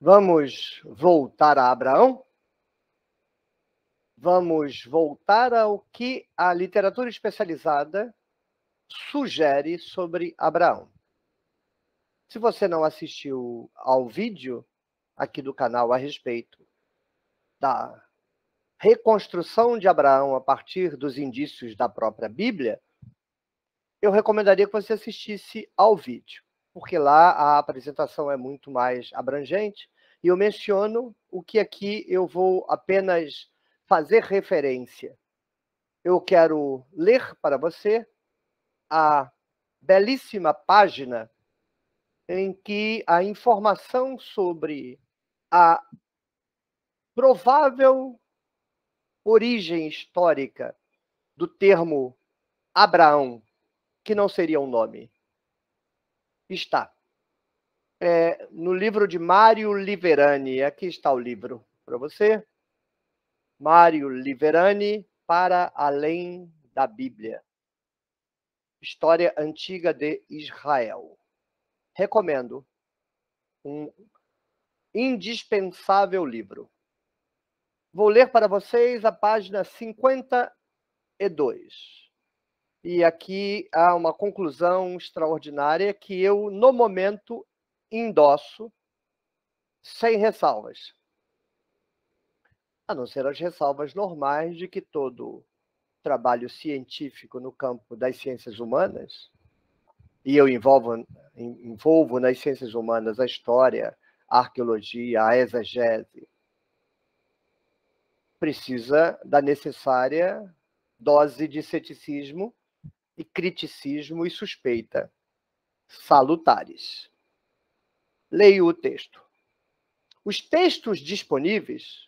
Vamos voltar a Abraão? Vamos voltar ao que a literatura especializada sugere sobre Abraão. Se você não assistiu ao vídeo aqui do canal a respeito da reconstrução de Abraão a partir dos indícios da própria Bíblia, eu recomendaria que você assistisse ao vídeo porque lá a apresentação é muito mais abrangente, e eu menciono o que aqui eu vou apenas fazer referência. Eu quero ler para você a belíssima página em que a informação sobre a provável origem histórica do termo Abraão, que não seria um nome, Está. É, no livro de Mário Liverani, aqui está o livro para você. Mário Liverani, Para Além da Bíblia. História Antiga de Israel. Recomendo. Um indispensável livro. Vou ler para vocês a página 52. E aqui há uma conclusão extraordinária que eu, no momento, endosso sem ressalvas. A não ser as ressalvas normais de que todo trabalho científico no campo das ciências humanas, e eu envolvo, envolvo nas ciências humanas a história, a arqueologia, a exegese, precisa da necessária dose de ceticismo e criticismo e suspeita. Salutares. Leio o texto. Os textos disponíveis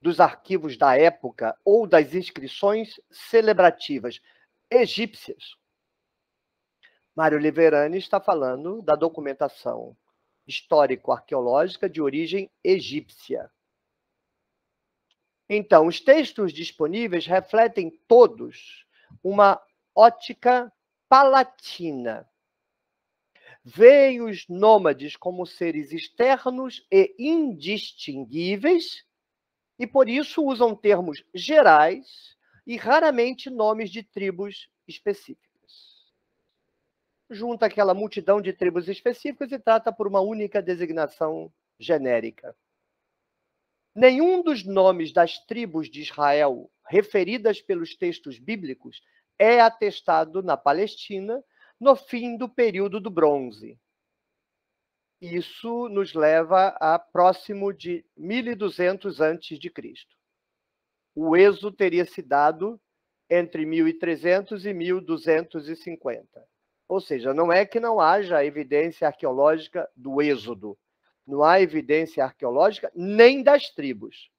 dos arquivos da época ou das inscrições celebrativas egípcias. Mário Liverani está falando da documentação histórico-arqueológica de origem egípcia. Então, os textos disponíveis refletem todos uma ótica palatina. Veem os nômades como seres externos e indistinguíveis, e por isso usam termos gerais e raramente nomes de tribos específicas. Junta aquela multidão de tribos específicas e trata por uma única designação genérica. Nenhum dos nomes das tribos de Israel referidas pelos textos bíblicos é atestado na Palestina no fim do período do Bronze. Isso nos leva a próximo de 1200 a.C. O êxodo teria se dado entre 1300 e 1250. Ou seja, não é que não haja evidência arqueológica do êxodo, não há evidência arqueológica nem das tribos.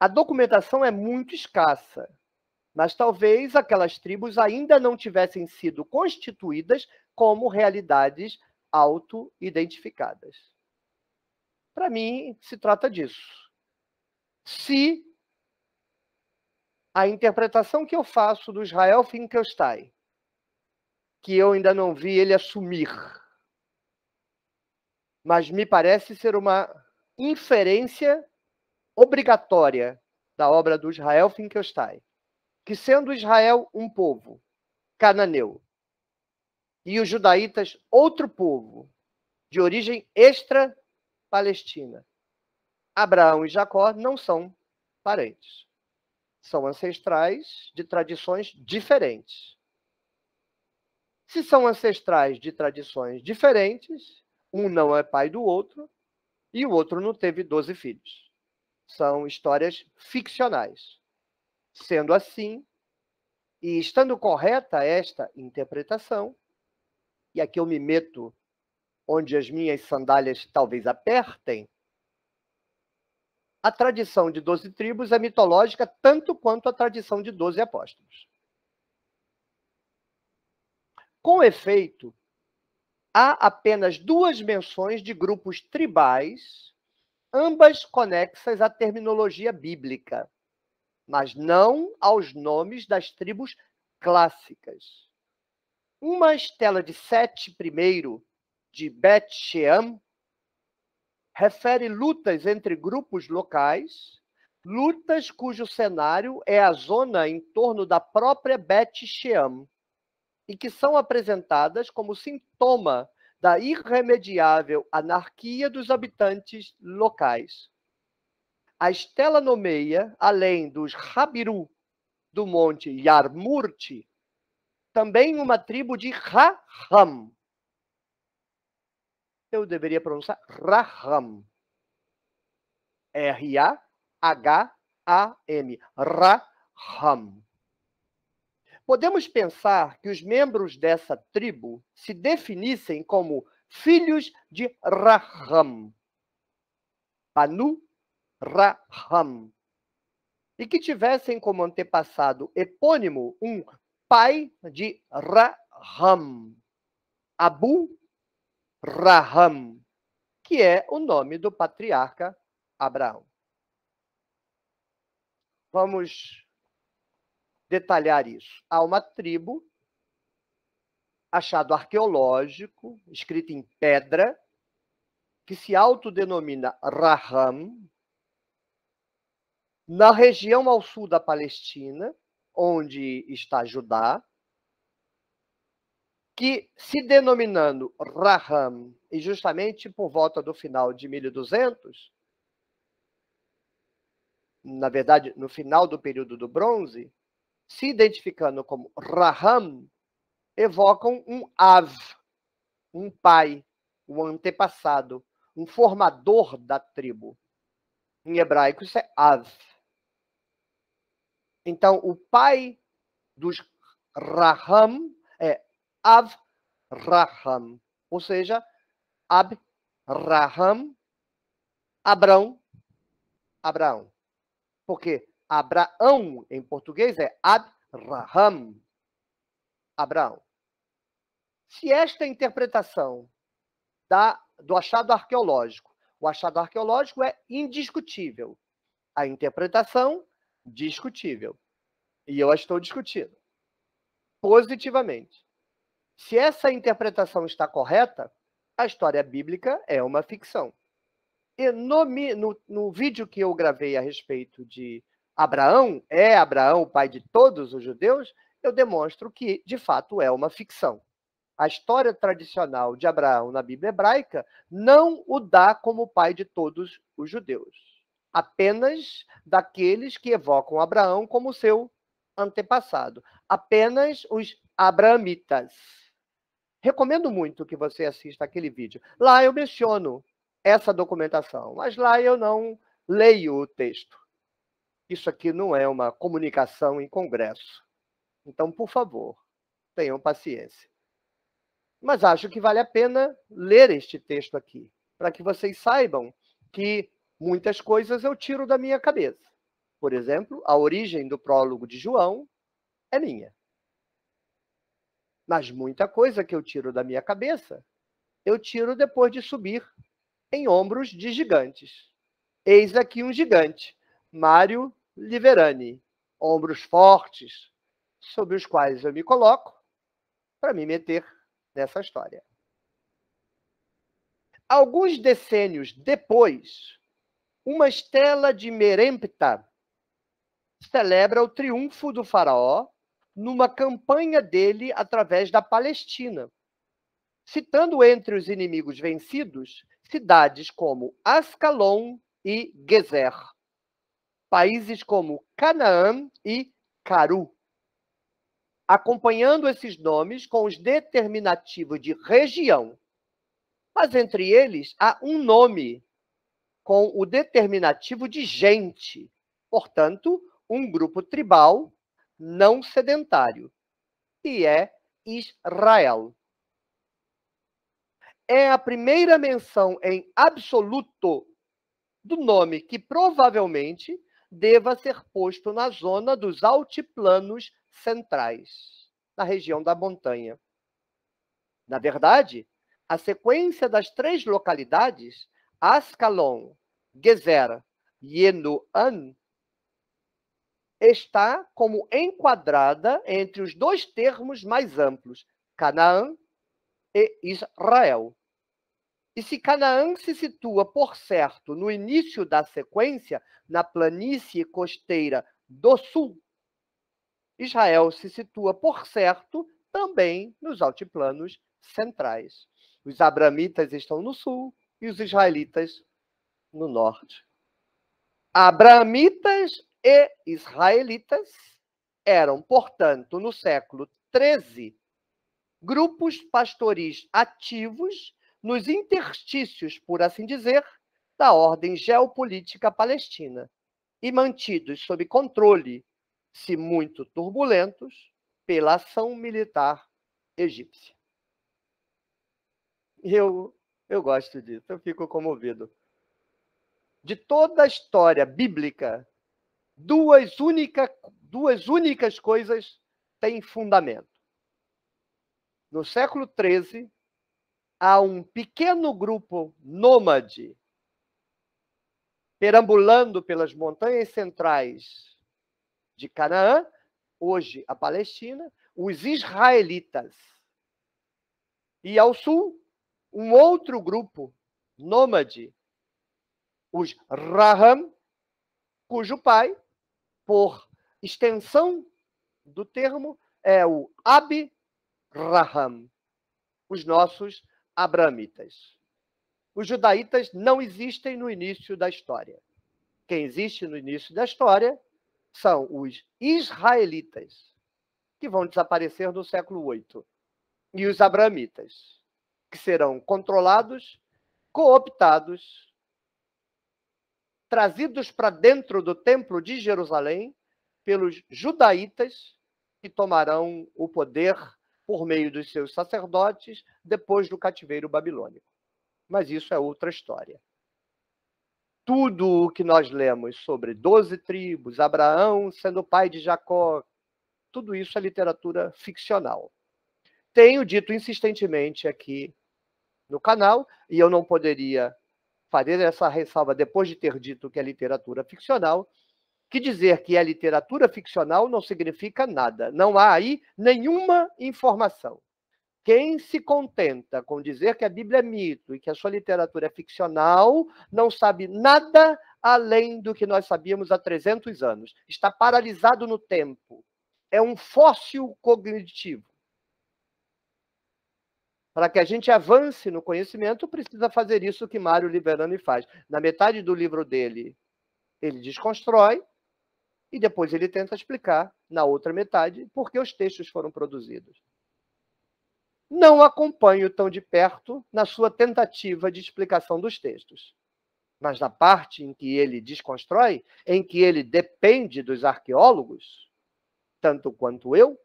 A documentação é muito escassa mas talvez aquelas tribos ainda não tivessem sido constituídas como realidades auto-identificadas. Para mim, se trata disso. Se a interpretação que eu faço do Israel Finkelstein, que eu ainda não vi ele assumir, mas me parece ser uma inferência obrigatória da obra do Israel Finkelstein, que, sendo Israel um povo cananeu e os judaítas outro povo de origem extra-palestina, Abraão e Jacó não são parentes. São ancestrais de tradições diferentes. Se são ancestrais de tradições diferentes, um não é pai do outro e o outro não teve 12 filhos. São histórias ficcionais. Sendo assim, e estando correta esta interpretação, e aqui eu me meto onde as minhas sandálias talvez apertem, a tradição de doze tribos é mitológica tanto quanto a tradição de doze apóstolos. Com efeito, há apenas duas menções de grupos tribais, ambas conexas à terminologia bíblica mas não aos nomes das tribos clássicas. Uma estela de Sete I, de bet Shean, refere lutas entre grupos locais, lutas cujo cenário é a zona em torno da própria bet Shean, e que são apresentadas como sintoma da irremediável anarquia dos habitantes locais a estela nomeia, além dos Rabiru do monte Yarmurti, também uma tribo de Raham. Eu deveria pronunciar Raham. R-A-H-A-M. Raham. Podemos pensar que os membros dessa tribo se definissem como filhos de Raham. Banu Raham e que tivessem como antepassado epônimo um pai de Raham, Abu Raham, que é o nome do patriarca Abraão. Vamos detalhar isso. Há uma tribo, achado arqueológico, escrita em pedra, que se autodenomina Raham, na região ao sul da Palestina, onde está Judá, que se denominando Raham, e justamente por volta do final de 1200, na verdade, no final do período do bronze, se identificando como Raham, evocam um Av, um pai, um antepassado, um formador da tribo. Em hebraico, isso é Av. Então, o pai dos Raham é Avraham, ou seja, Abraham, Abrão, Abraão. Porque Abraão em português é Abraham, Abraão. Se esta interpretação da, do achado arqueológico, o achado arqueológico é indiscutível. A interpretação discutível. E eu a estou discutindo. Positivamente. Se essa interpretação está correta, a história bíblica é uma ficção. E no, no, no vídeo que eu gravei a respeito de Abraão, é Abraão o pai de todos os judeus, eu demonstro que, de fato, é uma ficção. A história tradicional de Abraão na Bíblia hebraica não o dá como pai de todos os judeus apenas daqueles que evocam Abraão como seu antepassado, apenas os abramitas. Recomendo muito que você assista aquele vídeo. Lá eu menciono essa documentação, mas lá eu não leio o texto. Isso aqui não é uma comunicação em congresso. Então, por favor, tenham paciência. Mas acho que vale a pena ler este texto aqui, para que vocês saibam que Muitas coisas eu tiro da minha cabeça. Por exemplo, a origem do prólogo de João é minha. Mas muita coisa que eu tiro da minha cabeça, eu tiro depois de subir em ombros de gigantes. Eis aqui um gigante, Mário Liverani. Ombros fortes, sobre os quais eu me coloco para me meter nessa história. Alguns decênios depois, uma estela de Merempta celebra o triunfo do faraó numa campanha dele através da Palestina, citando entre os inimigos vencidos cidades como Ascalon e Gezer, países como Canaã e Caru. Acompanhando esses nomes com os determinativos de região, mas entre eles há um nome com o determinativo de gente. Portanto, um grupo tribal não sedentário, e é Israel. É a primeira menção em absoluto do nome que provavelmente deva ser posto na zona dos altiplanos centrais, na região da montanha. Na verdade, a sequência das três localidades Ascalon, Gezer e Enoan está como enquadrada entre os dois termos mais amplos, Canaã e Israel. E se Canaã se situa, por certo, no início da sequência, na planície costeira do sul, Israel se situa, por certo, também nos altiplanos centrais. Os abramitas estão no sul, e os israelitas no norte. Abramitas e israelitas eram, portanto, no século XIII, grupos pastoris ativos nos interstícios, por assim dizer, da ordem geopolítica palestina e mantidos sob controle, se muito turbulentos, pela ação militar egípcia. Eu eu gosto disso, eu fico comovido. De toda a história bíblica, duas, única, duas únicas coisas têm fundamento. No século XIII, há um pequeno grupo nômade perambulando pelas montanhas centrais de Canaã, hoje a Palestina, os israelitas. E ao sul, um outro grupo nômade, os Raham, cujo pai, por extensão do termo, é o ab os nossos abramitas. Os judaítas não existem no início da história. Quem existe no início da história são os israelitas, que vão desaparecer no século VIII, e os abramitas que serão controlados, cooptados, trazidos para dentro do Templo de Jerusalém pelos judaítas, que tomarão o poder por meio dos seus sacerdotes depois do cativeiro babilônico. Mas isso é outra história. Tudo o que nós lemos sobre doze tribos, Abraão sendo pai de Jacó, tudo isso é literatura ficcional tenho dito insistentemente aqui no canal, e eu não poderia fazer essa ressalva depois de ter dito que é literatura ficcional, que dizer que é literatura ficcional não significa nada. Não há aí nenhuma informação. Quem se contenta com dizer que a Bíblia é mito e que a sua literatura é ficcional não sabe nada além do que nós sabíamos há 300 anos. Está paralisado no tempo. É um fóssil cognitivo. Para que a gente avance no conhecimento, precisa fazer isso que Mário Liberani faz. Na metade do livro dele, ele desconstrói e depois ele tenta explicar, na outra metade, por que os textos foram produzidos. Não acompanho tão de perto na sua tentativa de explicação dos textos. Mas na parte em que ele desconstrói, em que ele depende dos arqueólogos, tanto quanto eu,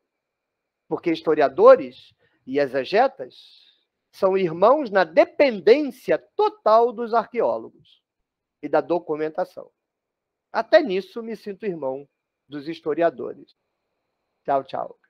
porque historiadores e exegetas são irmãos na dependência total dos arqueólogos e da documentação. Até nisso me sinto irmão dos historiadores. Tchau, tchau.